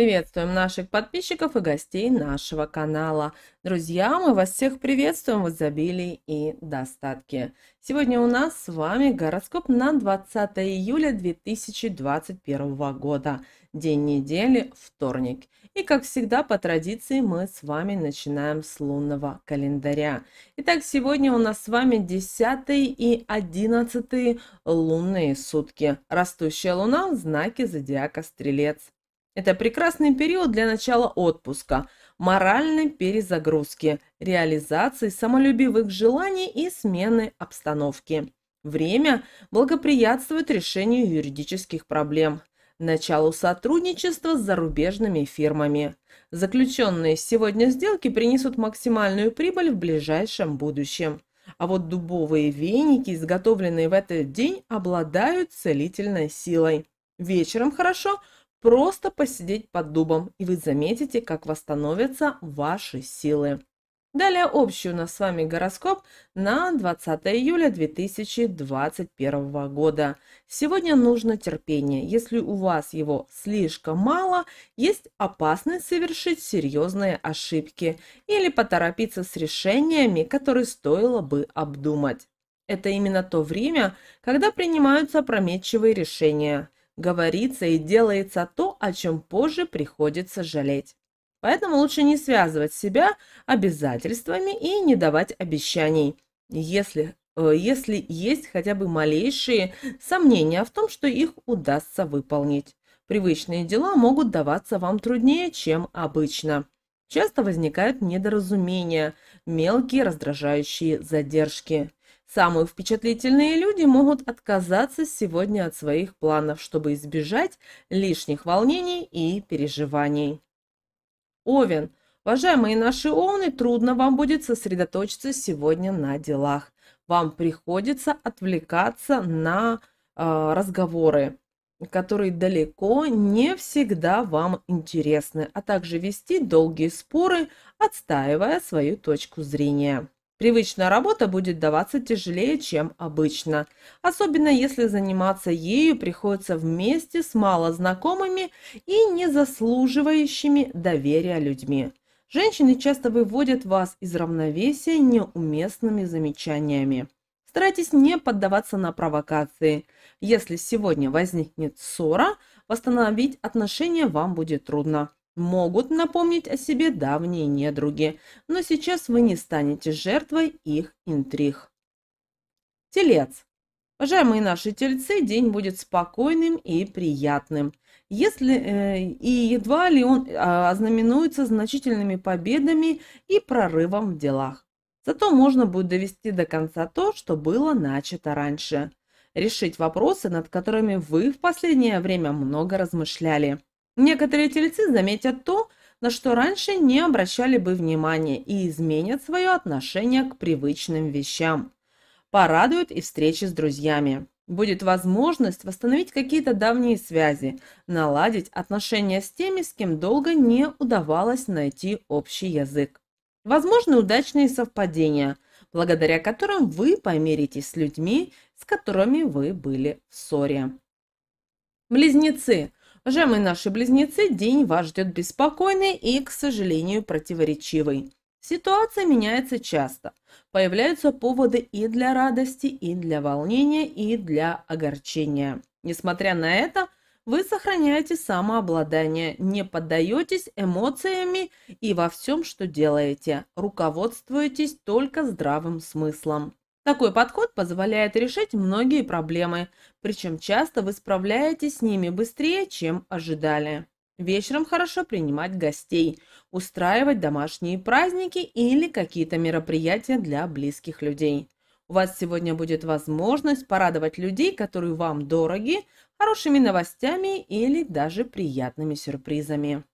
Приветствуем наших подписчиков и гостей нашего канала. Друзья, мы вас всех приветствуем в изобилии и достатке. Сегодня у нас с вами гороскоп на 20 июля 2021 года. День недели, вторник. И как всегда, по традиции, мы с вами начинаем с лунного календаря. Итак, сегодня у нас с вами 10 и 11 лунные сутки. Растущая луна в знаке зодиака Стрелец. Это прекрасный период для начала отпуска, моральной перезагрузки, реализации самолюбивых желаний и смены обстановки. Время благоприятствует решению юридических проблем, началу сотрудничества с зарубежными фирмами. Заключенные сегодня сделки принесут максимальную прибыль в ближайшем будущем. А вот дубовые веники, изготовленные в этот день, обладают целительной силой. Вечером хорошо – Просто посидеть под дубом, и вы заметите, как восстановятся ваши силы. Далее общий у нас с вами гороскоп на 20 июля 2021 года. Сегодня нужно терпение. Если у вас его слишком мало, есть опасность совершить серьезные ошибки или поторопиться с решениями, которые стоило бы обдумать. Это именно то время, когда принимаются опрометчивые решения – говорится и делается то, о чем позже приходится жалеть. Поэтому лучше не связывать себя обязательствами и не давать обещаний, если, э, если есть хотя бы малейшие сомнения в том, что их удастся выполнить. Привычные дела могут даваться вам труднее, чем обычно. Часто возникают недоразумения, мелкие раздражающие задержки. Самые впечатлительные люди могут отказаться сегодня от своих планов, чтобы избежать лишних волнений и переживаний. Овен. Уважаемые наши овны, трудно вам будет сосредоточиться сегодня на делах. Вам приходится отвлекаться на э, разговоры, которые далеко не всегда вам интересны, а также вести долгие споры, отстаивая свою точку зрения. Привычная работа будет даваться тяжелее, чем обычно, особенно если заниматься ею приходится вместе с малознакомыми и не заслуживающими доверия людьми. Женщины часто выводят вас из равновесия неуместными замечаниями. Старайтесь не поддаваться на провокации. Если сегодня возникнет ссора, восстановить отношения вам будет трудно могут напомнить о себе давние недруги, но сейчас вы не станете жертвой их интриг. Телец. Уважаемые наши тельцы, день будет спокойным и приятным. Если э, и едва ли он э, ознаменуется значительными победами и прорывом в делах. Зато можно будет довести до конца то, что было начато раньше. Решить вопросы, над которыми вы в последнее время много размышляли. Некоторые тельцы заметят то, на что раньше не обращали бы внимания и изменят свое отношение к привычным вещам. Порадуют и встречи с друзьями. Будет возможность восстановить какие-то давние связи, наладить отношения с теми, с кем долго не удавалось найти общий язык. Возможны удачные совпадения, благодаря которым вы помиритесь с людьми, с которыми вы были в ссоре. Близнецы – Уважаемые наши близнецы, день вас ждет беспокойный и, к сожалению, противоречивый. Ситуация меняется часто. Появляются поводы и для радости, и для волнения, и для огорчения. Несмотря на это, вы сохраняете самообладание, не поддаетесь эмоциями и во всем, что делаете, руководствуетесь только здравым смыслом. Такой подход позволяет решить многие проблемы, причем часто вы справляетесь с ними быстрее, чем ожидали. Вечером хорошо принимать гостей, устраивать домашние праздники или какие-то мероприятия для близких людей. У вас сегодня будет возможность порадовать людей, которые вам дороги, хорошими новостями или даже приятными сюрпризами.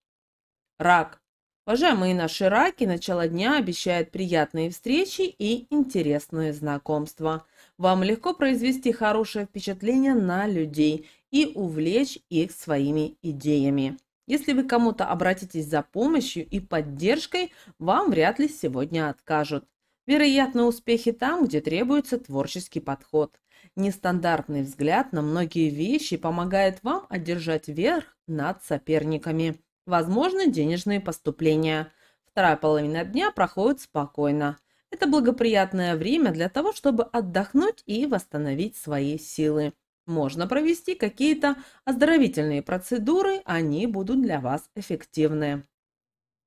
Рак. Уважаемые наши раки, начало дня обещает приятные встречи и интересные знакомства. Вам легко произвести хорошее впечатление на людей и увлечь их своими идеями. Если вы кому-то обратитесь за помощью и поддержкой, вам вряд ли сегодня откажут. Вероятно, успехи там, где требуется творческий подход. Нестандартный взгляд на многие вещи помогает вам одержать верх над соперниками. Возможно, денежные поступления. Вторая половина дня проходит спокойно. Это благоприятное время для того, чтобы отдохнуть и восстановить свои силы. Можно провести какие-то оздоровительные процедуры, они будут для вас эффективны.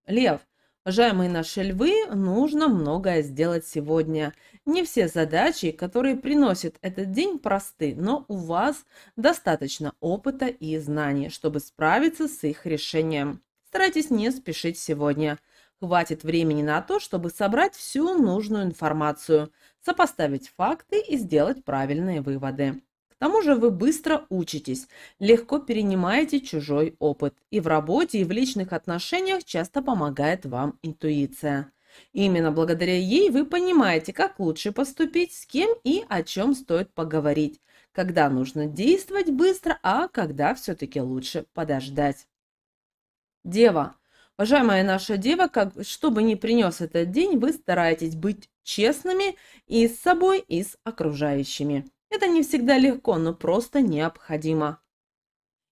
Лев – Уважаемые наши львы, нужно многое сделать сегодня. Не все задачи, которые приносит этот день, просты, но у вас достаточно опыта и знаний, чтобы справиться с их решением. Старайтесь не спешить сегодня. Хватит времени на то, чтобы собрать всю нужную информацию, сопоставить факты и сделать правильные выводы тому же вы быстро учитесь, легко перенимаете чужой опыт. И в работе, и в личных отношениях часто помогает вам интуиция. Именно благодаря ей вы понимаете, как лучше поступить, с кем и о чем стоит поговорить, когда нужно действовать быстро, а когда все-таки лучше подождать. Дева. Уважаемая наша дева, как, что бы ни принес этот день, вы стараетесь быть честными и с собой, и с окружающими. Это не всегда легко, но просто необходимо.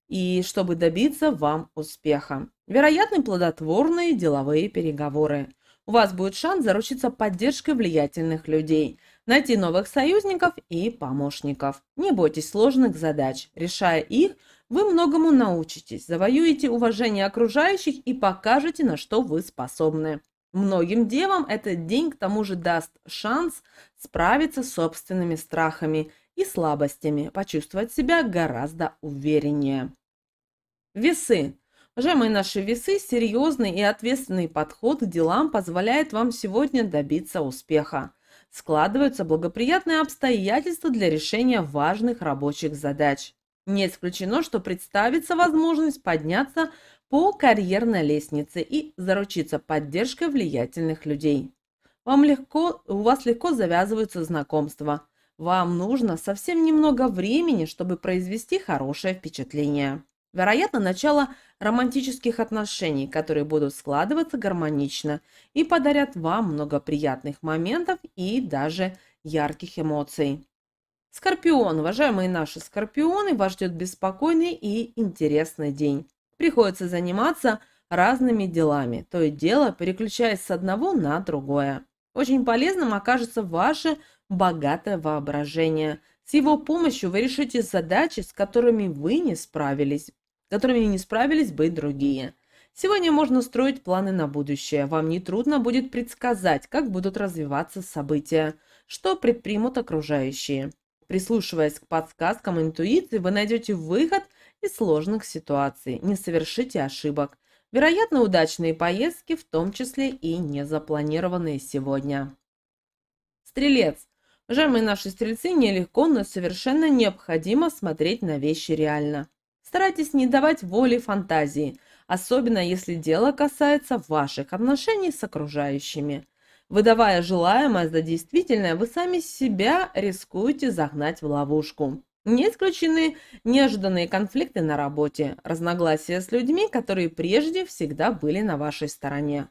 И чтобы добиться вам успеха. Вероятны плодотворные деловые переговоры. У вас будет шанс заручиться поддержкой влиятельных людей, найти новых союзников и помощников. Не бойтесь сложных задач. Решая их, вы многому научитесь, завоюете уважение окружающих и покажете, на что вы способны. Многим девам этот день к тому же даст шанс справиться с собственными страхами и слабостями, почувствовать себя гораздо увереннее. Весы. Уважаемые наши весы, серьезный и ответственный подход к делам позволяет вам сегодня добиться успеха. Складываются благоприятные обстоятельства для решения важных рабочих задач. Не исключено, что представится возможность подняться по карьерной лестнице и заручиться поддержкой влиятельных людей. Вам легко, у вас легко завязываются знакомства – вам нужно совсем немного времени, чтобы произвести хорошее впечатление. Вероятно, начало романтических отношений, которые будут складываться гармонично и подарят вам много приятных моментов и даже ярких эмоций. Скорпион, уважаемые наши скорпионы, вас ждет беспокойный и интересный день. Приходится заниматься разными делами, то и дело переключаясь с одного на другое. Очень полезным окажется ваше богатое воображение. С его помощью вы решите задачи, с которыми вы не справились, которыми не справились бы другие. Сегодня можно строить планы на будущее. Вам не трудно будет предсказать, как будут развиваться события, что предпримут окружающие. Прислушиваясь к подсказкам интуиции, вы найдете выход из сложных ситуаций. Не совершите ошибок. Вероятно, удачные поездки, в том числе и незапланированные сегодня. Стрелец. Уважаемые наши стрельцы, нелегко, но совершенно необходимо смотреть на вещи реально. Старайтесь не давать воли фантазии, особенно если дело касается ваших отношений с окружающими. Выдавая желаемое за действительное, вы сами себя рискуете загнать в ловушку. Не исключены неожиданные конфликты на работе, разногласия с людьми, которые прежде всегда были на вашей стороне.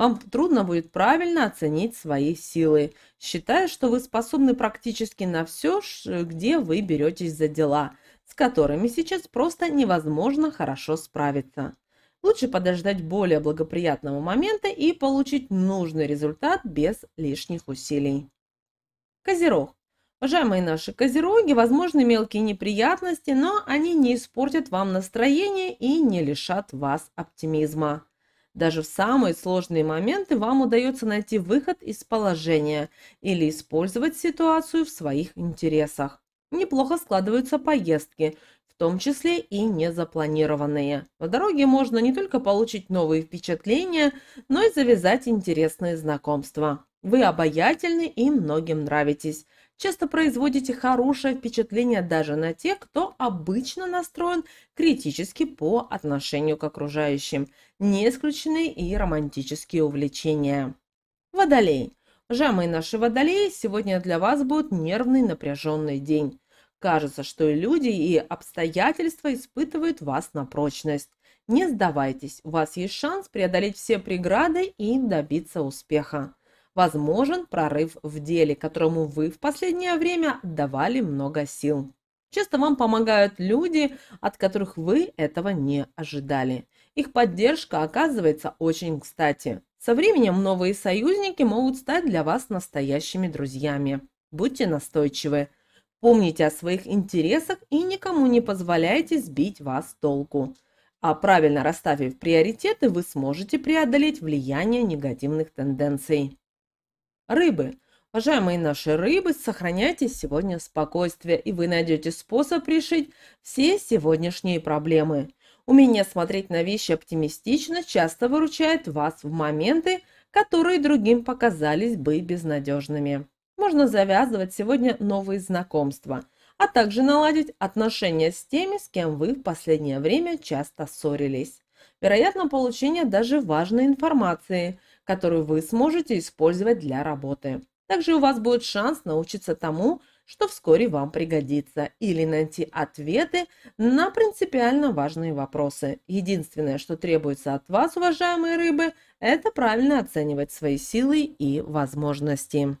Вам трудно будет правильно оценить свои силы, считая, что вы способны практически на все, где вы беретесь за дела, с которыми сейчас просто невозможно хорошо справиться. Лучше подождать более благоприятного момента и получить нужный результат без лишних усилий. Козерог. Уважаемые наши козероги, возможны мелкие неприятности, но они не испортят вам настроение и не лишат вас оптимизма. Даже в самые сложные моменты вам удается найти выход из положения или использовать ситуацию в своих интересах. Неплохо складываются поездки, в том числе и незапланированные. По дороге можно не только получить новые впечатления, но и завязать интересные знакомства. Вы обаятельны и многим нравитесь. Часто производите хорошее впечатление даже на тех, кто обычно настроен критически по отношению к окружающим. Не исключены и романтические увлечения. Водолей. жамы наши водолеи, сегодня для вас будет нервный напряженный день. Кажется, что и люди, и обстоятельства испытывают вас на прочность. Не сдавайтесь, у вас есть шанс преодолеть все преграды и добиться успеха возможен прорыв в деле, которому вы в последнее время давали много сил. Часто вам помогают люди, от которых вы этого не ожидали. Их поддержка оказывается очень кстати. Со временем новые союзники могут стать для вас настоящими друзьями. Будьте настойчивы. Помните о своих интересах и никому не позволяйте сбить вас толку. А правильно расставив приоритеты, вы сможете преодолеть влияние негативных тенденций. Рыбы. Уважаемые наши рыбы, сохраняйте сегодня спокойствие, и вы найдете способ решить все сегодняшние проблемы. Умение смотреть на вещи оптимистично часто выручает вас в моменты, которые другим показались бы безнадежными. Можно завязывать сегодня новые знакомства, а также наладить отношения с теми, с кем вы в последнее время часто ссорились. Вероятно, получение даже важной информации – которую вы сможете использовать для работы. Также у вас будет шанс научиться тому, что вскоре вам пригодится, или найти ответы на принципиально важные вопросы. Единственное, что требуется от вас, уважаемые рыбы, это правильно оценивать свои силы и возможности.